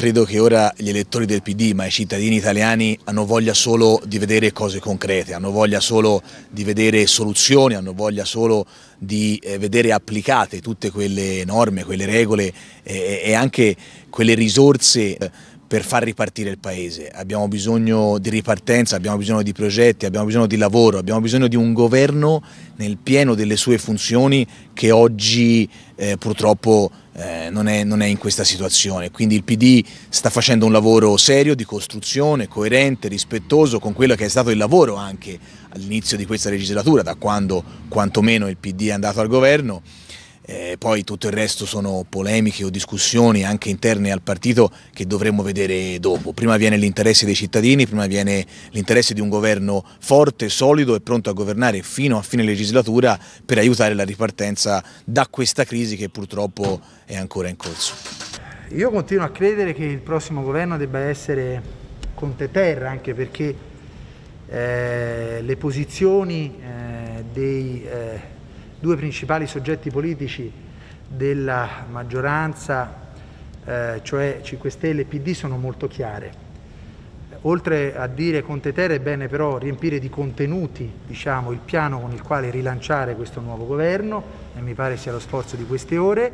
Credo che ora gli elettori del PD, ma i cittadini italiani, hanno voglia solo di vedere cose concrete, hanno voglia solo di vedere soluzioni, hanno voglia solo di eh, vedere applicate tutte quelle norme, quelle regole eh, e anche quelle risorse eh, per far ripartire il paese. Abbiamo bisogno di ripartenza, abbiamo bisogno di progetti, abbiamo bisogno di lavoro, abbiamo bisogno di un governo nel pieno delle sue funzioni che oggi eh, purtroppo eh, non, è, non, è, in questa situazione. Quindi il PD sta facendo un lavoro serio di costruzione, coerente, rispettoso con quello che è stato il lavoro anche all'inizio di questa legislatura, da quando quantomeno il PD è andato al governo eh, poi tutto il resto sono polemiche o discussioni anche interne al partito che dovremo vedere dopo. Prima viene l'interesse dei cittadini, prima viene l'interesse di un governo forte, solido e pronto a governare fino a fine legislatura per aiutare la ripartenza da questa crisi che purtroppo è ancora in corso. Io continuo a credere che il prossimo governo debba essere Conte Terra, anche perché eh, le posizioni eh, dei eh, due principali soggetti politici della maggioranza, eh, cioè 5 Stelle e PD, sono molto chiare. Oltre a dire Conte Terra è bene però riempire di contenuti diciamo, il piano con il quale rilanciare questo nuovo governo e mi pare sia lo sforzo di queste ore,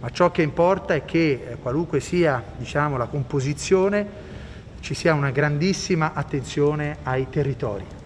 ma ciò che importa è che eh, qualunque sia diciamo, la composizione ci sia una grandissima attenzione ai territori.